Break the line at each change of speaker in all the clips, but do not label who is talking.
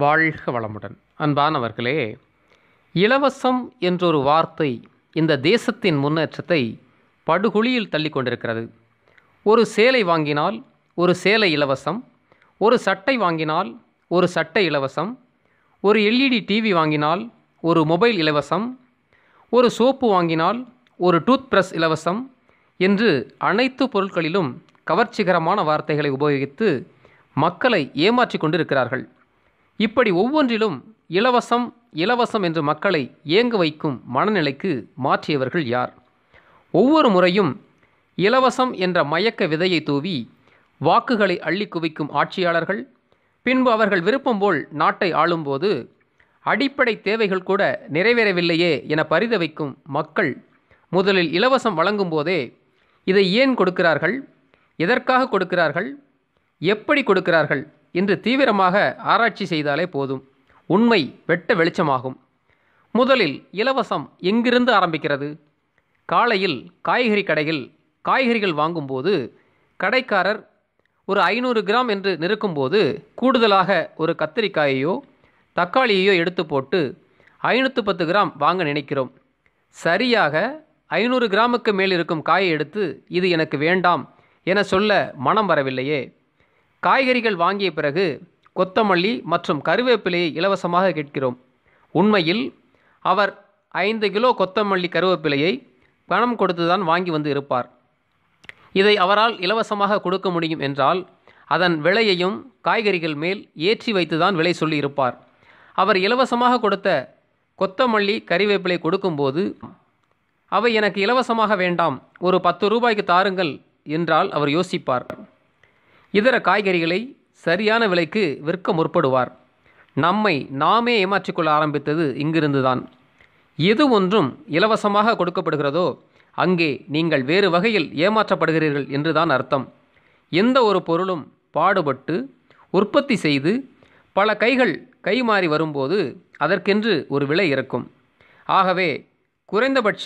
வாழ்க வளமுடன் அன்பானவர்களே இலவசம் என்றொரு வார்த்தை இந்த தேசத்தின் முன்னேற்றத்தை படுகுழியில் தள்ளி கொண்டிருக்கிறது ஒரு சேலை வாங்கினால் ஒரு சேலை இலவசம் ஒரு சட்டை வாங்கினால் ஒரு சட்டை இலவசம் ஒரு எல்இடி டிவி வாங்கினால் ஒரு மொபைல் இலவசம் ஒரு சோப்பு வாங்கினால் ஒரு டூத் பிரஷ் இலவசம் என்று அனைத்து பொருட்களிலும் கவர்ச்சிகரமான வார்த்தைகளை உபயோகித்து மக்களை ஏமாற்றி கொண்டிருக்கிறார்கள் இப்படி ஒவ்வொன்றிலும் இலவசம் இலவசம் என்று மக்களை ஏங்க வைக்கும் மனநிலைக்கு மாற்றியவர்கள் யார் ஒவ்வொரு முறையும் இலவசம் என்ற மயக்க விதையை தூவி வாக்குகளை அள்ளி குவிக்கும் ஆட்சியாளர்கள் பின்பு அவர்கள் விருப்பம் போல் நாட்டை ஆளும்போது அடிப்படை தேவைகள் கூட நிறைவேறவில்லையே என பரிதவிக்கும் மக்கள் முதலில் இலவசம் வழங்கும் போதே இதை ஏன் கொடுக்கிறார்கள் எதற்காக கொடுக்கிறார்கள் எப்படி கொடுக்கிறார்கள் என்று தீவிரமாக ஆராய்ச்சி செய்தாலே போதும் உண்மை வெட்ட வெளிச்சமாகும் முதலில் இலவசம் எங்கிருந்து ஆரம்பிக்கிறது காலையில் காய்கறி கடையில் காய்கறிகள் வாங்கும்போது கடைக்காரர் ஒரு ஐநூறு கிராம் என்று நிறுக்கும்போது கூடுதலாக ஒரு கத்திரிக்காயையோ தக்காளியையோ எடுத்து போட்டு ஐநூற்று பத்து கிராம் வாங்க நினைக்கிறோம் சரியாக ஐநூறு கிராமுக்கு மேல் இருக்கும் காயை எடுத்து இது எனக்கு வேண்டாம் என சொல்ல மனம் வரவில்லையே காய்கறிகள் வாங்கிய பிறகு கொத்தமல்லி மற்றும் கருவேப்பிலையை இலவசமாக கேட்கிறோம் உண்மையில் அவர் ஐந்து கிலோ கொத்தமல்லி கருவேப்பிலையை பணம் கொடுத்துதான் வாங்கி வந்து இருப்பார் இதை அவரால் இலவசமாக கொடுக்க முடியும் என்றால் அதன் விலையையும் காய்கறிகள் மேல் ஏற்றி வைத்துதான் விலை சொல்லி இருப்பார் அவர் இலவசமாக கொடுத்த கொத்தமல்லி கறிவேப்பிலை கொடுக்கும்போது அவை எனக்கு இலவசமாக வேண்டாம் ஒரு பத்து ரூபாய்க்கு தாருங்கள் என்றால் அவர் யோசிப்பார் இதர காய்கறிகளை சரியான விலைக்கு விற்க முற்படுவார் நம்மை நாமே ஏமாற்றிக்கொள்ள ஆரம்பித்தது இங்கிருந்துதான் எது ஒன்றும் இலவசமாக கொடுக்கப்படுகிறதோ அங்கே நீங்கள் வேறு வகையில் ஏமாற்றப்படுகிறீர்கள் என்றுதான் அர்த்தம் எந்த ஒரு பொருளும் பாடுபட்டு உற்பத்தி செய்து பல கைகள் கைமாறி வரும்போது அதற்கென்று ஒரு விலை இருக்கும் ஆகவே குறைந்தபட்ச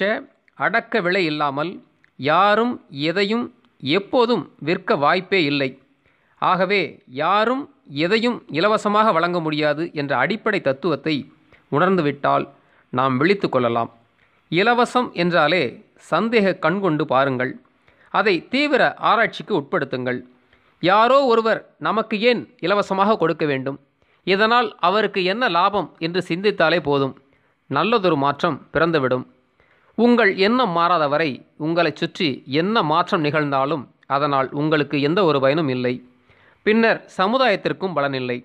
அடக்க விலை இல்லாமல் யாரும் எதையும் எப்போதும் விற்க வாய்ப்பே இல்லை ஆகவே யாரும் எதையும் இலவசமாக வழங்க முடியாது என்ற அடிப்படை தத்துவத்தை உணர்ந்துவிட்டால் நாம் விழித்து கொள்ளலாம் இலவசம் என்றாலே சந்தேக கண்கொண்டு பாருங்கள் அதை தீவிர ஆராய்ச்சிக்கு உட்படுத்துங்கள் யாரோ ஒருவர் நமக்கு ஏன் இலவசமாக கொடுக்க வேண்டும் இதனால் அவருக்கு என்ன லாபம் என்று சிந்தித்தாலே போதும் நல்லதொரு மாற்றம் பிறந்துவிடும் உங்கள் எண்ணம் மாறாத வரை உங்களைச் சுற்றி என்ன மாற்றம் நிகழ்ந்தாலும் அதனால் உங்களுக்கு எந்த ஒரு பயனும் இல்லை பின்னர் சமுதாயத்திற்கும் பலனில்லை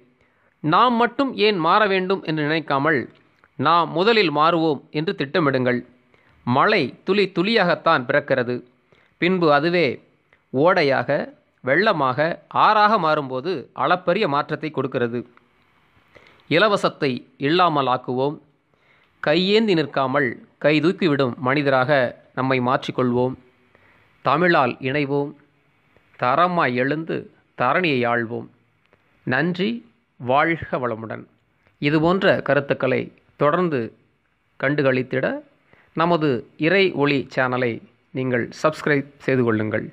நாம் மட்டும் ஏன் மாற வேண்டும் என்று நினைக்காமல் நாம் முதலில் மாறுவோம் என்று திட்டமிடுங்கள் மழை துளி துளியாகத்தான் பிறக்கிறது பின்பு அதுவே ஓடையாக வெள்ளமாக ஆறாக மாறும்போது அளப்பரிய மாற்றத்தை கொடுக்கிறது இலவசத்தை இல்லாமல் ஆக்குவோம் கையேந்தி நிற்காமல் கை தூக்கிவிடும் மனிதராக நம்மை மாற்றிக்கொள்வோம் தமிழால் இணைவோம் தரமாய் எழுந்து தாரணியை ஆழ்வோம் நன்றி வாழ்க வளமுடன் இதுபோன்ற கருத்துக்களை தொடர்ந்து கண்டுகளித்திட நமது இறை ஒளி சேனலை நீங்கள் சப்ஸ்கிரைப் செய்து கொள்ளுங்கள்